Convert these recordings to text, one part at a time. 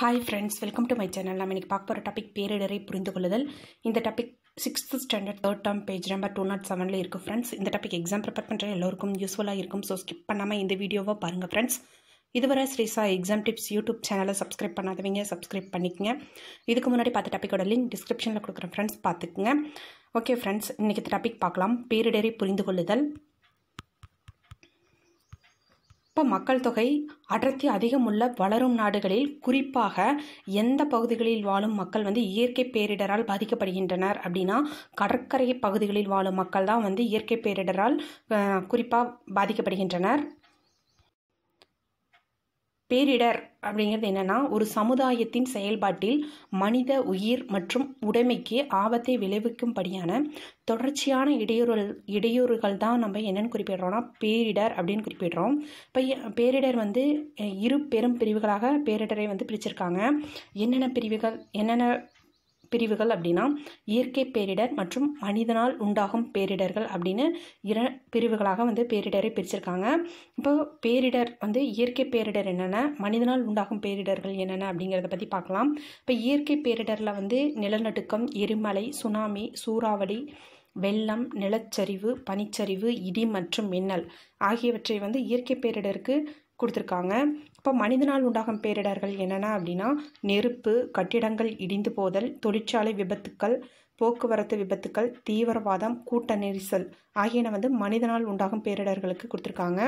hi friends welcome to my channel நம்ம இன்றைக்கி பார்க்க போகிற டாபிக் பேரிடரை புரிந்து கொள்ளுதல் இந்த topic sixth standard third term page number two dot செவனில் இருக்கும் ஃப்ரெண்ட்ஸ் இந்த டாபிக் எக்ஸாம் ப்ரிப்பேர் பண்ணுற எல்லோருக்கும் யூஸ்ஃபுல்லாக இருக்கும் ஸோ ஸ்கிப் பண்ணாமல் இந்த வீடியோவை பாருங்கள் ஃப்ரெண்ட்ஸ் இதுவரை ஸ்ரீசா எக்ஸாம் டிப்ஸ் யூடியூப் சேனலை சப்ஸ்கிரைப் பண்ணாதவங்க சப்ஸ்கிரைப் பண்ணிக்கங்க இதுக்கு முன்னாடி பார்த்த டாப்பிக்கோட லிங்க் டிஸ்கிரிப்ஷனில் கொடுக்குறேன் ஃப்ரெண்ட்ஸ் பார்த்துக்குங்க ஓகே ஃப்ரெண்ட்ஸ் இன்றைக்கி டாபிக் பார்க்கலாம் பேரிடரை புரிந்து கொள்ளுதல் வெப்ப மக்கள் தொகை அடர்த்தி அதிகமுள்ள வளரும் நாடுகளில் குறிப்பாக எந்த பகுதிகளில் வாழும் மக்கள் வந்து இயற்கை பேரிடரால் பாதிக்கப்படுகின்றனர் அப்படின்னா கடற்கரை பகுதிகளில் வாழும் மக்கள் தான் வந்து இயற்கை பேரிடரால் குறிப்பாக பாதிக்கப்படுகின்றனர் பேரிடர் அப்படிங்கிறது என்னென்னா ஒரு சமுதாயத்தின் செயல்பாட்டில் மனித உயிர் மற்றும் உடைமைக்கு ஆபத்தை விளைவிக்கும்படியான தொடர்ச்சியான இடையூறு இடையூறுகள் தான் நம்ம என்னென்னு குறிப்பிடுறோம்னா பேரிடர் அப்படின்னு குறிப்பிடுறோம் இப்போ பேரிடர் வந்து இரு பெரும் பிரிவுகளாக பேரிடரை வந்து பிரிச்சிருக்காங்க என்னென்ன பிரிவுகள் என்னென்ன பிரிவுகள் அப்படின்னா இயற்கை பேரிடர் மற்றும் மனிதனால் உண்டாகும் பேரிடர்கள் அப்படின்னு இர பிரிவுகளாக வந்து பேரிடரை பிரிச்சிருக்காங்க இப்போ பேரிடர் வந்து இயற்கை பேரிடர் என்னென்ன மனிதனால் உண்டாகும் பேரிடர்கள் என்னென்ன அப்படிங்கிறத பற்றி பார்க்கலாம் இப்போ இயற்கை பேரிடரில் வந்து நிலநடுக்கம் எரிமலை சுனாமி சூறாவளி வெள்ளம் நிலச்சரிவு பனிச்சரிவு இடி மற்றும் மின்னல் ஆகியவற்றை வந்து இயற்கை பேரிடருக்கு கொடுத்துருக்காங்க அப்போ மனிதனால் உண்டாகும் பேரிடர்கள் என்னென்ன அப்படின்னா நெருப்பு கட்டிடங்கள் இடிந்து போதல் தொழிற்சாலை விபத்துக்கள் போக்குவரத்து விபத்துக்கள் தீவிரவாதம் கூட்ட நெரிசல் ஆகியன வந்து மனிதனால் உண்டாகும் பேரிடர்களுக்கு கொடுத்துருக்காங்க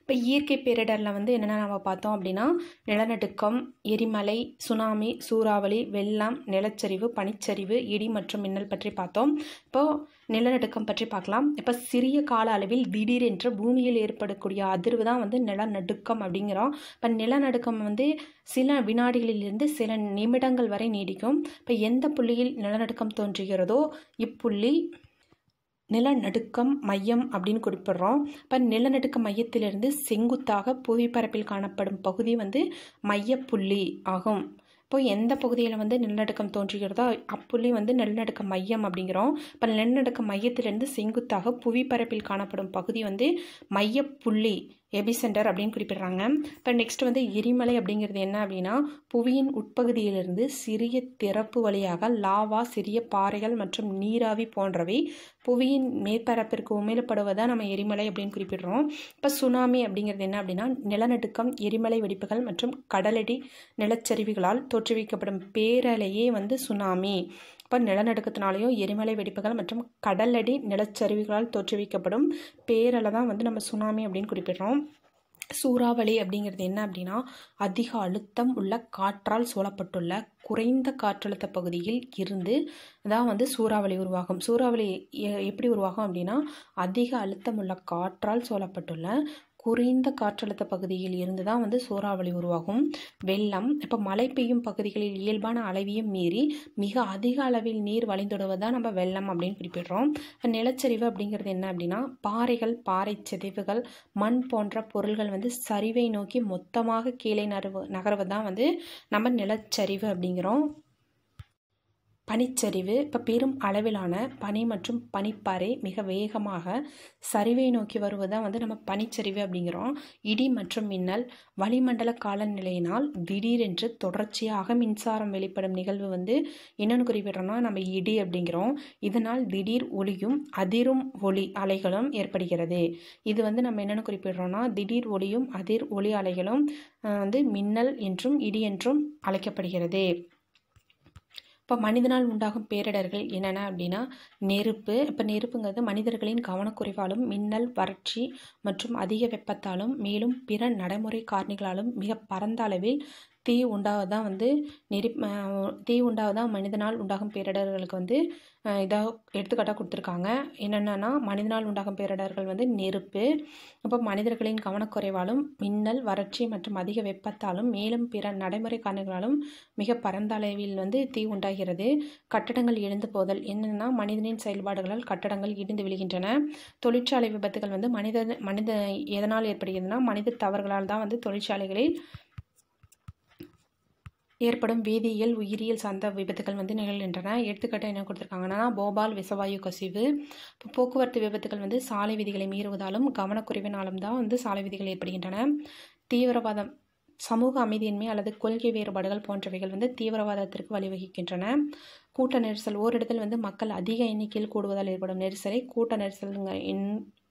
இப்போ இயற்கை பேரிடரில் வந்து என்னென்ன நம்ம பார்த்தோம் அப்படின்னா நிலநடுக்கம் எரிமலை சுனாமி சூறாவளி வெள்ளம் நிலச்சரிவு பனிச்சரிவு இடி மற்றும் மின்னல் பற்றி பார்த்தோம் இப்போது நிலநடுக்கம் பற்றி பார்க்கலாம் இப்போ சிறிய கால அளவில் திடீரென்று பூமியில் ஏற்படக்கூடிய அதிர்வு தான் வந்து நிலநடுக்கம் அப்படிங்கிறோம் இப்போ நிலநடுக்கம் வந்து சில வினாடிகளிலிருந்து சில நிமிடங்கள் வரை நீடிக்கும் இப்போ எந்த புள்ளியில் நிலநடுக்கம் தோன்றுகிறதோ இப்புள்ளி நிலநடுக்கம் மையம் அப்படின்னு குறிப்பிடுறோம் இப்போ நிலநடுக்க மையத்திலிருந்து செங்குத்தாக புவிப்பரப்பில் காணப்படும் பகுதி வந்து மையப்புள்ளி ஆகும் இப்போ எந்த பகுதியில் வந்து நிலநடுக்கம் தோன்றுகிறதோ அப்புள்ளி வந்து நிலநடுக்க மையம் அப்படிங்கிறோம் இப்போ நிலநடுக்க மையத்திலேருந்து செங்குத்தாக புவிப்பரப்பில் காணப்படும் பகுதி வந்து மையப்புள்ளி எபிசென்டர் அப்படின்னு குறிப்பிடுறாங்க இப்போ நெக்ஸ்ட் வந்து எரிமலை அப்படிங்கிறது என்ன அப்படின்னா புவியின் உட்பகுதியிலிருந்து சிறிய திறப்பு வழியாக லாவா சிறிய பாறைகள் மற்றும் நீராவி போன்றவை புவியின் மேற்பரப்பிற்கு உமிழப்படுவதை நம்ம எரிமலை அப்படின்னு குறிப்பிடுறோம் இப்போ சுனாமி அப்படிங்கிறது என்ன அப்படின்னா நிலநடுக்கம் எரிமலை வெடிப்புகள் மற்றும் கடலடி நிலச்சரிவுகளால் தோற்றுவிக்கப்படும் பேரலையே வந்து சுனாமி அப்போ நிலநடுக்கத்தினாலேயும் எரிமலை வெடிப்புகள் மற்றும் கடலடி நிலச்சரிவுகளால் தோற்றுவிக்கப்படும் பேரில் தான் வந்து நம்ம சுனாமி அப்படின்னு குறிப்பிடுறோம் சூறாவளி அப்படிங்கிறது என்ன அப்படின்னா அதிக அழுத்தம் உள்ள காற்றால் சூழப்பட்டுள்ள குறைந்த காற்றழுத்த பகுதியில் இருந்து தான் வந்து சூறாவளி உருவாகும் சூறாவளி எப்படி உருவாகும் அப்படின்னா அதிக அழுத்தம் உள்ள காற்றால் சூழப்பட்டுள்ள குறைந்த காற்றழுத்த பகுதியில் இருந்து தான் வந்து சூறாவளி உருவாகும் வெள்ளம் இப்போ மழை பெய்யும் பகுதிகளில் இயல்பான அளவையும் மீறி மிக அதிக அளவில் நீர் வழிந்தொடுவதான் நம்ம வெள்ளம் அப்படின்னு குறிப்பிடுறோம் நிலச்சரிவு அப்படிங்கிறது என்ன அப்படின்னா பாறைகள் பாறை சிதைவுகள் மண் போன்ற பொருள்கள் வந்து சரிவை நோக்கி மொத்தமாக கீழே நகர்வு நகர்வதான் வந்து நம்ம நிலச்சரிவு அப்படிங்கிறோம் பனிச்சரிவு இப்போ பெரும் அளவிலான பனி மற்றும் பனிப்பாறை மிக வேகமாக சரிவை நோக்கி வருவது தான் வந்து நம்ம பனிச்சரிவு அப்படிங்கிறோம் இடி மற்றும் மின்னல் வளிமண்டல காலநிலையினால் திடீரென்று தொடர்ச்சியாக மின்சாரம் வெளிப்படும் நிகழ்வு வந்து என்னென்னு குறிப்பிட்றோம்னா நம்ம இடி அப்படிங்கிறோம் இதனால் திடீர் ஒளியும் அதிரும் ஒளி அலைகளும் ஏற்படுகிறது இது வந்து நம்ம என்னென்னு குறிப்பிட்றோம்னா திடீர் ஒளியும் அதிர் ஒளி அலைகளும் வந்து மின்னல் என்றும் இடி என்றும் அழைக்கப்படுகிறது இப்போ மனிதனால் உண்டாகும் பேரிடர்கள் என்னென்ன அப்படின்னா நெருப்பு இப்போ நெருப்புங்கிறது மனிதர்களின் கவனக்குறைவாலும் மின்னல் வறட்சி மற்றும் அதிக வெப்பத்தாலும் மேலும் பிற நடைமுறை காரணிகளாலும் மிக பரந்த அளவில் தீ உண்டாவதான் வந்து நெறி தீ உண்டாவதான் மனிதனால் உண்டாகும் பேரிடர்களுக்கு வந்து இதாக எடுத்துக்காட்டாக கொடுத்துருக்காங்க என்னென்னா மனிதனால் உண்டாகும் பேரிடர்கள் வந்து நெருப்பு அப்போ மனிதர்களின் கவனக்குறைவாலும் மின்னல் வறட்சி மற்றும் அதிக வெப்பத்தாலும் மேலும் பிற நடைமுறை காரணங்களாலும் மிக பரந்த அளவில் வந்து தீ உண்டாகிறது கட்டடங்கள் எழுந்து போதல் என்னென்னா மனிதனின் செயல்பாடுகளால் கட்டடங்கள் இடிந்து விழுகின்றன தொழிற்சாலை விபத்துகள் வந்து மனித மனித எதனால் ஏற்படுகிறதுனா மனித தவறுகளால் தான் வந்து தொழிற்சாலைகளில் ஏற்படும் வேதியியல் உயிரியல் சார்ந்த விபத்துகள் வந்து நிகழ்கின்றன எடுத்துக்காட்டு என்ன கொடுத்துருக்காங்கன்னா போபால் விசவாயு கசிவு போக்குவரத்து விபத்துகள் வந்து சாலை விதிகளை மீறுவதாலும் கவனக்குறைவினாலும் தான் வந்து சாலை விதிகள் ஏற்படுகின்றன தீவிரவாதம் சமூக அமைதியின்மை அல்லது கொள்கை வேறுபாடுகள் போன்றவைகள் வந்து தீவிரவாதத்திற்கு வழிவகுக்கின்றன கூட்ட நெரிசல் ஓரிடத்தில் வந்து மக்கள் அதிக எண்ணிக்கையில் கூடுவதால் ஏற்படும் நெரிசலை கூட்ட நெரிசலுங்க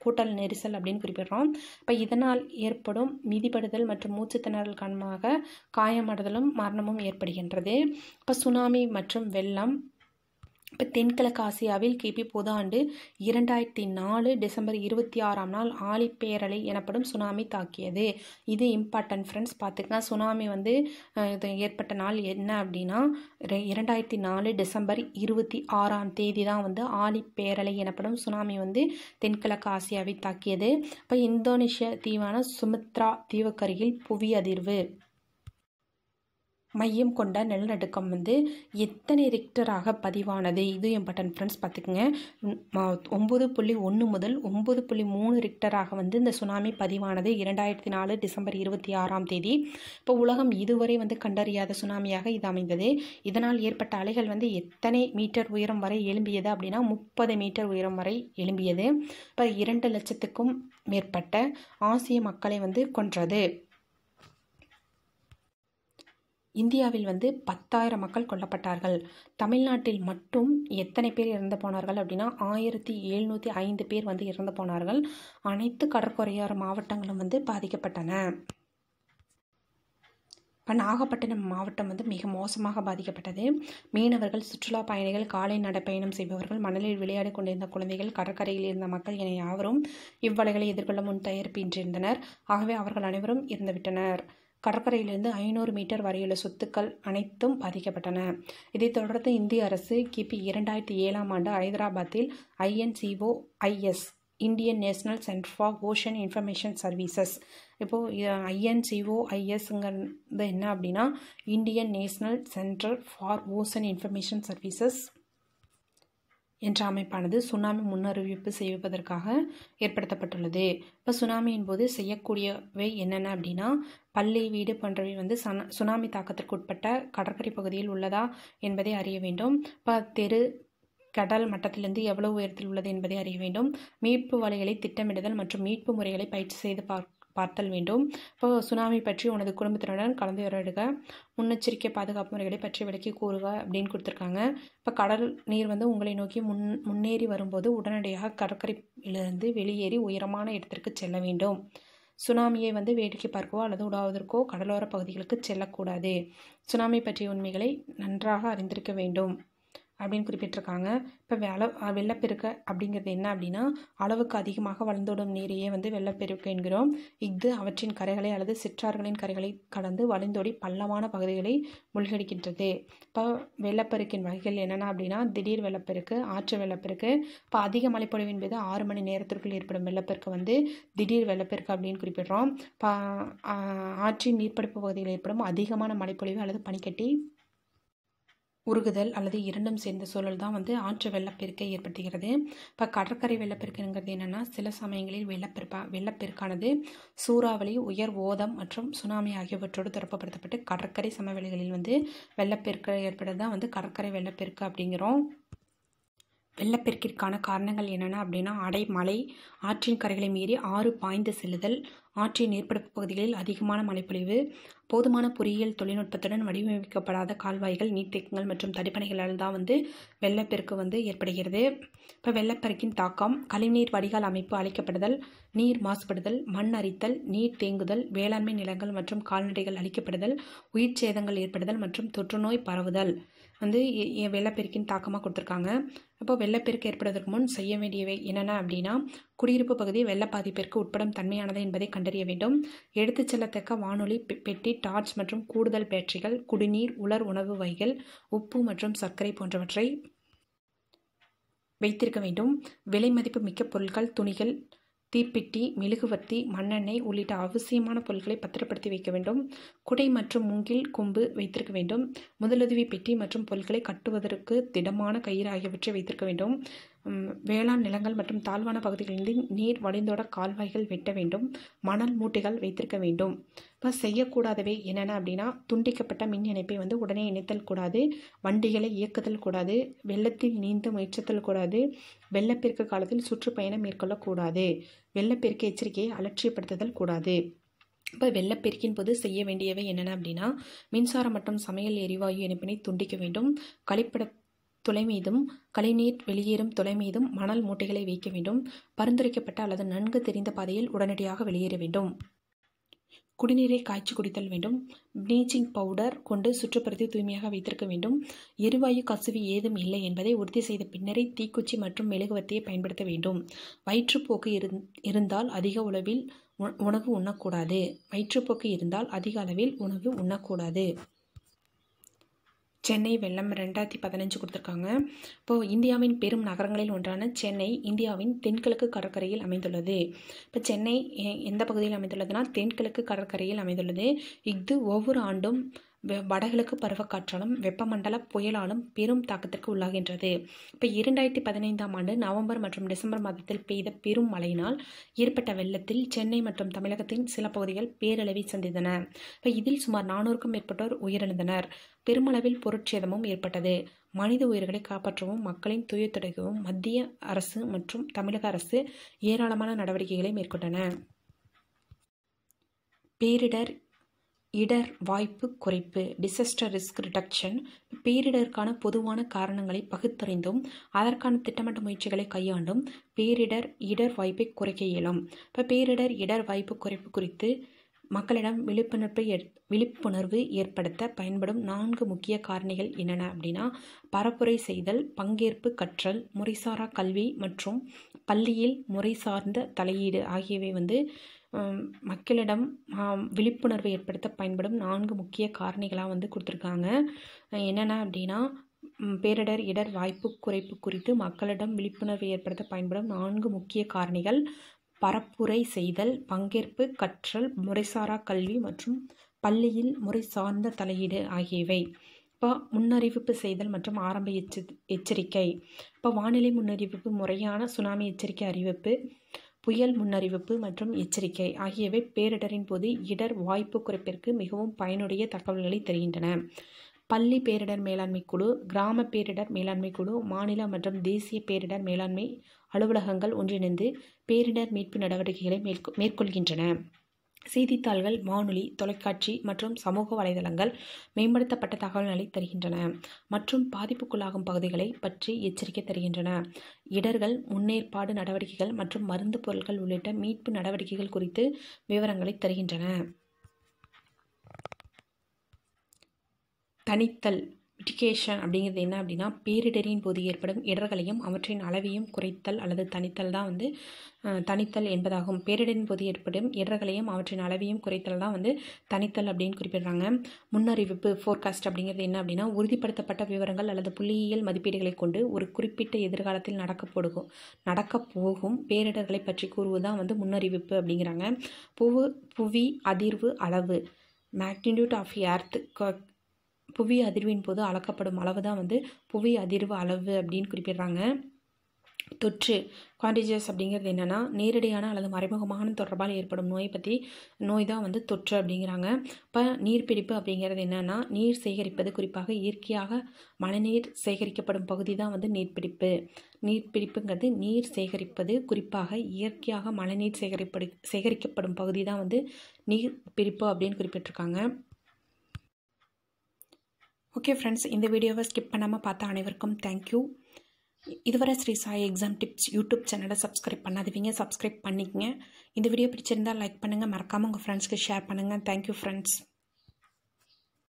கூட்டல் நெரிசல் அப்படின்னு குறிப்பிடுறோம் இப்போ இதனால் ஏற்படும் மிதிப்படுதல் மற்றும் மூச்சுத்திணறல் காரணமாக காயமடைதலும் மரணமும் ஏற்படுகின்றது இப்போ சுனாமி மற்றும் வெள்ளம் இப்போ தென்கிழக்கு ஆசியாவில் கிபி பொது ஆண்டு இரண்டாயிரத்தி நாலு டிசம்பர் இருபத்தி ஆறாம் நாள் ஆழிப்பேரலை எனப்படும் சுனாமி தாக்கியது இது இம்பார்ட்டன்ட் ஃப்ரெண்ட்ஸ் பார்த்துக்கலாம் சுனாமி வந்து இது ஏற்பட்ட நாள் என்ன அப்படின்னா இரண்டாயிரத்தி நாலு டிசம்பர் இருபத்தி ஆறாம் தேதி தான் வந்து ஆழிப்பேரலை எனப்படும் சுனாமி வந்து தென்கிழக்கு ஆசியாவை தாக்கியது இப்போ இந்தோனேஷிய தீவான சுமித்ரா தீவுக்கருகில் புவி அதிர்வு மையம் கொண்ட நிலநடுக்கம் வந்து எத்தனை ரிக்டராக பதிவானது இது பட்டன் ஃப்ரெண்ட்ஸ் பார்த்துக்குங்க ஒம்பது புள்ளி ஒன்று முதல் ஒம்பது புள்ளி மூணு ரிக்டராக வந்து இந்த சுனாமி பதிவானது இரண்டாயிரத்தி நாலு டிசம்பர் இருபத்தி ஆறாம் தேதி இப்போ உலகம் இதுவரை வந்து கண்டறியாத சுனாமியாக இது அமைந்தது இதனால் ஏற்பட்ட அலைகள் வந்து எத்தனை மீட்டர் உயரம் வரை எழும்பியது அப்படின்னா முப்பது மீட்டர் உயரம் வரை எழும்பியது இப்போ இரண்டு லட்சத்துக்கும் மேற்பட்ட ஆசிய மக்களை வந்து கொன்றது இந்தியாவில் வந்து பத்தாயிரம் மக்கள் கொல்லப்பட்டார்கள் தமிழ்நாட்டில் மட்டும் எத்தனை பேர் இறந்து போனார்கள் அப்படின்னா ஆயிரத்தி எழுநூற்றி ஐந்து பேர் வந்து இறந்து போனார்கள் அனைத்து கடற்கரையோர மாவட்டங்களும் வந்து பாதிக்கப்பட்டன இப்போ நாகப்பட்டினம் மாவட்டம் வந்து மிக மோசமாக பாதிக்கப்பட்டது மீனவர்கள் சுற்றுலா பயணிகள் காலை நடைப்பயணம் செய்பவர்கள் மணலில் விளையாடி கொண்டிருந்த குழந்தைகள் கடற்கரையில் இருந்த மக்கள் என யாவரும் இவ்வலைகளை எதிர்கொள்ள முன் தயாரிப்பின்றிருந்தனர் ஆகவே அவர்கள் அனைவரும் இறந்துவிட்டனர் கடற்கரையிலிருந்து ஐநூறு மீட்டர் வரையுள்ள சொத்துக்கள் அனைத்தும் பாதிக்கப்பட்டன இதைத் தொடர்ந்து இந்திய அரசு கிபி இரண்டாயிரத்தி ஏழாம் ஆண்டு ஹைதராபாத்தில் INCOIS Indian national centre for ocean information services இப்போது ஐஎன்சிஓ ஐஎஸ்ங்கிறது என்ன அப்படின்னா Indian national centre for ocean information services என்ற அமைப்பானது சுனாமி முன்னறிவிப்பு செய்வதற்காக ஏற்படுத்தப்பட்டுள்ளது இப்போ சுனாமியின் போது செய்யக்கூடியவை என்னென்ன அப்படின்னா பள்ளி வீடு போன்றவை வந்து சன சுனாமி தாக்கத்திற்கு உட்பட்ட கடற்கரை பகுதியில் உள்ளதா என்பதை அறிய வேண்டும் இப்போ தெரு கடல் மட்டத்திலிருந்து எவ்வளவு உயரத்தில் உள்ளது என்பதை அறிய வேண்டும் மீட்பு வலைகளை திட்டமிடுதல் மற்றும் மீட்பு முறைகளை பயிற்சி செய்து பார்க்க பார்த்தல் வேண்டும் இப்போ சுனாமி பற்றி உனது குடும்பத்தினருடன் வரடுக முன்னெச்சரிக்கை பாதுகாப்பு முறைகளை பற்றி விளக்கி கூறுக அப்படின்னு கொடுத்துருக்காங்க இப்போ கடல் நீர் வந்து உங்களை நோக்கி முன் முன்னேறி வரும்போது உடனடியாக கடற்கரையிலிருந்து வெளியேறி உயரமான இடத்திற்கு செல்ல வேண்டும் சுனாமியை வந்து வேடிக்கை பார்க்கவோ அல்லது உடாவதற்கோ கடலோர பகுதிகளுக்கு செல்லக்கூடாது சுனாமி பற்றிய உண்மைகளை நன்றாக அறிந்திருக்க வேண்டும் அப்படின்னு குறிப்பிட்டிருக்காங்க இப்போ வெள வெள்ளப்பெருக்க அப்படிங்கிறது என்ன அப்படின்னா அளவுக்கு அதிகமாக வளர்ந்தோடும் நீரையே வந்து வெள்ளப்பெருக்கு என்கிறோம் இஃது அவற்றின் கரைகளை அல்லது சிற்றார்களின் கரைகளை கடந்து வளைந்தோடி பள்ளமான பகுதிகளை மூழ்கடிக்கின்றது இப்போ வெள்ளப்பெருக்கின் வகைகள் என்னென்ன அப்படின்னா திடீர் வெள்ளப்பெருக்கு ஆற்று வெள்ளப்பெருக்கு இப்போ அதிக மழைப்பொழிவின் போது ஆறு மணி நேரத்திற்குள் ஏற்படும் வெள்ளப்பெருக்கு வந்து திடீர் வெள்ளப்பெருக்கு அப்படின்னு குறிப்பிடுறோம் இப்போ ஆற்றின் நீர்ப்படுப்பு பகுதியில் ஏற்படும் அதிகமான மழைப்பொழிவு அல்லது பனிக்கட்டி உருகுதல் அல்லது இரண்டும் சேர்ந்த சூழல் தான் வந்து ஆற்று வெள்ளப்பெருக்கை ஏற்படுத்துகிறது இப்போ கடற்கரை வெள்ளப்பெருக்குங்கிறது என்னென்னா சில சமயங்களில் வெள்ளப்பெருப்பா வெள்ளப்பெருக்கானது சூறாவளி உயர் ஓதம் மற்றும் சுனாமி ஆகியவற்றோடு தொடர்புபடுத்தப்பட்டு கடற்கரை சமவெளிகளில் வந்து வெள்ளப்பெருக்க ஏற்படுறது தான் வந்து கடற்கரை வெள்ளப்பெருக்கு அப்படிங்கிறோம் வெள்ளப்பெருக்கிற்கான காரணங்கள் என்னென்ன அப்படின்னா அடைமலை ஆற்றின் கரைகளை மீறி ஆறு பாய்ந்து செல்லுதல் ஆற்றின் நீர்ப்பிடிப்பு பகுதிகளில் அதிகமான மழைப்பொழிவு போதுமான பொறியியல் தொழில்நுட்பத்துடன் வடிவமைக்கப்படாத கால்வாய்கள் நீர்த்தேக்கங்கள் மற்றும் தடுப்பணைகளால் தான் வந்து வெள்ளப்பெருக்கு வந்து ஏற்படுகிறது இப்போ வெள்ளப்பெருக்கின் தாக்கம் கழிவுநீர் வடிகால் அமைப்பு அழிக்கப்படுதல் நீர் மாசுபடுதல் மண் அரித்தல் நீர் தேங்குதல் வேளாண்மை நிலங்கள் மற்றும் கால்நடைகள் அழிக்கப்படுதல் உயிர் சேதங்கள் ஏற்படுதல் மற்றும் தொற்றுநோய் பரவுதல் வந்து வெள்ளப்பெருக்கின் தாக்கமாக கொடுத்துருக்காங்க அப்போ வெள்ளப்பெருக்கு ஏற்படுவதற்கு முன் செய்ய வேண்டியவை என்னென்ன அப்படின்னா குடியிருப்பு பகுதி வெள்ள பாதிப்பிற்கு உட்படும் தன்மையானது என்பதை கண்டறிய வேண்டும் எடுத்துச் செல்லத்தக்க வானொலி பெட்டி டார்ச் மற்றும் கூடுதல் பேட்டரிகள் குடிநீர் உலர் உணவு வகைகள் உப்பு மற்றும் சர்க்கரை போன்றவற்றை வைத்திருக்க வேண்டும் விலை மதிப்பு மிக்க பொருட்கள் துணிகள் தீப்பெட்டி மெழுகுவர்த்தி மண்ணெண்ணெய் உள்ளிட்ட அவசியமான பொருட்களை பத்திரப்படுத்தி வைக்க வேண்டும் குடை மற்றும் மூங்கில் கொம்பு வைத்திருக்க வேண்டும் முதலுதவி பெட்டி மற்றும் பொருட்களை கட்டுவதற்கு திடமான கயிறு ஆகியவற்றை வைத்திருக்க வேண்டும் வேளாண் நிலங்கள் மற்றும் தாழ்வான பகுதிகளிலிருந்து நீர் வடிந்தோட கால்வாய்கள் வெட்ட வேண்டும் மணல் மூட்டைகள் வைத்திருக்க வேண்டும் இப்போ செய்யக்கூடாதவை என்னென்ன அப்படின்னா துண்டிக்கப்பட்ட மின் இணைப்பை வந்து உடனே இணைத்தல் கூடாது வண்டிகளை இயக்குதல் கூடாது வெள்ளத்தில் நீந்த முயற்சித்தல் கூடாது வெள்ளப்பெருக்கு காலத்தில் சுற்றுப்பயணம் மேற்கொள்ளக்கூடாது வெள்ளப்பெருக்கு எச்சரிக்கையை அலட்சியப்படுத்துதல் கூடாது இப்போ வெள்ளப்பெருக்கின் போது செய்ய வேண்டியவை என்னென்ன அப்படின்னா மின்சாரம் மற்றும் சமையல் எரிவாயு இணைப்பினை துண்டிக்க வேண்டும் கழிப்பிட துளை மீதும் கழிநீர் வெளியேறும் துளை மீதும் மணல் மூட்டைகளை வைக்க வேண்டும் பரிந்துரைக்கப்பட்ட அல்லது நன்கு தெரிந்த பாதையில் உடனடியாக வெளியேற வேண்டும் குடிநீரை காய்ச்சி குடித்தல் வேண்டும் ப்ளீச்சிங் பவுடர் கொண்டு சுற்றுப்புறத்தை தூய்மையாக வைத்திருக்க வேண்டும் எரிவாயு கசுவி ஏதும் இல்லை என்பதை உறுதி செய்த பின்னரே தீக்குச்சி மற்றும் மெழுகுவர்த்தியை பயன்படுத்த வேண்டும் வயிற்றுப்போக்கு இருந்தால் அதிக உளவில் உணவு உண்ணக்கூடாது வயிற்றுப்போக்கு இருந்தால் அதிக அளவில் உணவு உண்ணக்கூடாது சென்னை வெள்ளம் ரெண்டாயிரத்தி பதினஞ்சு கொடுத்துருக்காங்க இப்போது இந்தியாவின் பெரும் நகரங்களில் ஒன்றான சென்னை இந்தியாவின் தென்கிழக்கு கடற்கரையில் அமைந்துள்ளது இப்போ சென்னை எந்த பகுதியில் அமைந்துள்ளதுன்னா தென்கிழக்கு கடற்கரையில் அமைந்துள்ளது இது ஒவ்வொரு ஆண்டும் வடகிழக்கு பருவக்காற்றாலும் வெப்பமண்டல புயலாலும் பெரும் தாக்கத்திற்கு உள்ளாகின்றது இப்போ இரண்டாயிரத்தி பதினைந்தாம் ஆண்டு நவம்பர் மற்றும் டிசம்பர் மாதத்தில் பெய்த பெரும் மழையினால் ஏற்பட்ட வெள்ளத்தில் சென்னை மற்றும் தமிழகத்தின் சில பகுதிகள் பேரளவை சந்தித்தன இப்போ இதில் சுமார் நானூறுக்கும் மேற்பட்டோர் உயிரிழந்தனர் பெருமளவில் பொருட்சேதமும் ஏற்பட்டது மனித உயிர்களை காப்பாற்றவும் மக்களின் துயத்துடைக்கவும் மத்திய அரசு மற்றும் தமிழக அரசு ஏராளமான நடவடிக்கைகளை மேற்கொண்டன பேரிடர் இடர் வாய்ப்பு குறைப்பு டிசஸ்டர் ரிஸ்க் ரிடக்ஷன் பேரிடருக்கான பொதுவான காரணங்களை பகுத்தறிந்தும் அதற்கான திட்டமிட்ட முயற்சிகளை கையாண்டும் பேரிடர் இடர் வாய்ப்பை குறைக்க இயலும் இப்போ பேரிடர் இடர் வாய்ப்பு குறைப்பு குறித்து மக்களிடம் விழிப்புணர்வு ஏற் விழிப்புணர்வு ஏற்படுத்த பயன்படும் நான்கு முக்கிய காரணிகள் என்னென்ன அப்படின்னா பரப்புரை செய்தல் பங்கேற்பு கற்றல் முறைசாரா கல்வி மற்றும் பள்ளியில் முறை சார்ந்த தலையீடு ஆகியவை வந்து மக்களிடம் விழிப்புணர்வு ஏற்படுத்த பயன்படும் நான்கு முக்கிய காரணிகளாக வந்து கொடுத்துருக்காங்க என்னென்ன அப்படின்னா பேரிடர் இடர் வாய்ப்பு குறைப்பு குறித்து மக்களிடம் விழிப்புணர்வு ஏற்படுத்த பயன்படும் நான்கு முக்கிய காரணிகள் பரப்புரை செய்தல் பங்கேற்பு கற்றல் முறைசாரா கல்வி மற்றும் பள்ளியில் முறை சார்ந்த தலையீடு ஆகியவை இப்போ முன்னறிவிப்பு செய்தல் மற்றும் ஆரம்ப எச்சரி எச்சரிக்கை இப்போ வானிலை முன்னறிவிப்பு முறையான சுனாமி எச்சரிக்கை அறிவிப்பு புயல் முன்னறிவிப்பு மற்றும் எச்சரிக்கை ஆகியவை பேரிடரின் போது இடர் வாய்ப்பு குறைப்பிற்கு மிகவும் பயனுடைய தகவல்களை தருகின்றன பள்ளி பேரிடர் மேலாண்மை குழு கிராம பேரிடர் மேலாண்மை குழு மாநில மற்றும் தேசிய பேரிடர் மேலாண்மை அலுவலகங்கள் ஒன்றிணைந்து பேரிடர் மீட்பு நடவடிக்கைகளை மேற்கொள்கின்றன செய்தித்தாள்கள் வானொலி தொலைக்காட்சி மற்றும் சமூக வலைதளங்கள் மேம்படுத்தப்பட்ட தகவல்களை தருகின்றன மற்றும் பாதிப்புக்குள்ளாகும் பகுதிகளை பற்றி எச்சரிக்கை தருகின்றன இடர்கள் முன்னேற்பாடு நடவடிக்கைகள் மற்றும் மருந்து பொருட்கள் உள்ளிட்ட மீட்பு நடவடிக்கைகள் குறித்து விவரங்களை தருகின்றன தனித்தல் இடிகேஷன் அப்படிங்கிறது என்ன அப்படின்னா பேரிடரின் போது ஏற்படும் இடர்களையும் அவற்றின் அளவையும் குறைத்தல் அல்லது தனித்தல் தான் வந்து தனித்தல் என்பதாகும் பேரிடரின் போது ஏற்படும் இடர்களையும் அவற்றின் அளவையும் குறைத்தல் தான் வந்து தனித்தல் அப்படின்னு குறிப்பிடுறாங்க முன்னறிவிப்பு ஃபோர்காஸ்ட் அப்படிங்கிறது என்ன அப்படின்னா உறுதிப்படுத்தப்பட்ட விவரங்கள் அல்லது புள்ளியியல் மதிப்பீடுகளை கொண்டு ஒரு குறிப்பிட்ட எதிர்காலத்தில் நடக்க போடுகும் நடக்க போகும் பேரிடர்களை பற்றி கூறுவது தான் வந்து முன்னறிவிப்பு அப்படிங்கிறாங்க புவு புவி அதிர்வு அளவு மேக்னிடியூட் ஆஃப் எர்த் புவி அதிர்வின் போது அளக்கப்படும் அளவு தான் வந்து புவி அதிர்வு அளவு அப்படின்னு குறிப்பிடுறாங்க தொற்று காண்டேஜியஸ் அப்படிங்கிறது என்னென்னா நேரடியான அல்லது மறைமுகமான தொடர்பால் ஏற்படும் நோய் பற்றி நோய் தான் வந்து தொற்று அப்படிங்கிறாங்க இப்போ நீர்ப்பிடிப்பு அப்படிங்கிறது என்னென்னா நீர் சேகரிப்பது குறிப்பாக இயற்கையாக மழைநீர் சேகரிக்கப்படும் பகுதி தான் வந்து நீர்ப்பிடிப்பு நீர்ப்பிடிப்புங்கிறது நீர் சேகரிப்பது குறிப்பாக இயற்கையாக மழைநீர் சேகரிப்படு சேகரிக்கப்படும் பகுதி தான் வந்து நீர் பிடிப்பு அப்படின்னு குறிப்பிட்டிருக்காங்க ஓகே ஃப்ரெண்ட்ஸ் இந்த வீடியோவை ஸ்கிப் பண்ணாமல் பார்த்த அனைவருக்கும் தேங்க்யூ இதுவரை Sri Sai exam tips YouTube சேனலை சப்ஸ்கிரைப் பண்ணாதீங்க சப்ஸ்கிரைப் பண்ணிக்கங்க இந்த வீடியோ பிடிச்சிருந்தால் லைக் பண்ணுங்கள் மறக்காமல் உங்கள் ஃப்ரெண்ட்ஸ்க்கு ஷேர் பண்ணுங்கள் தேங்க்யூ ஃப்ரெண்ட்ஸ்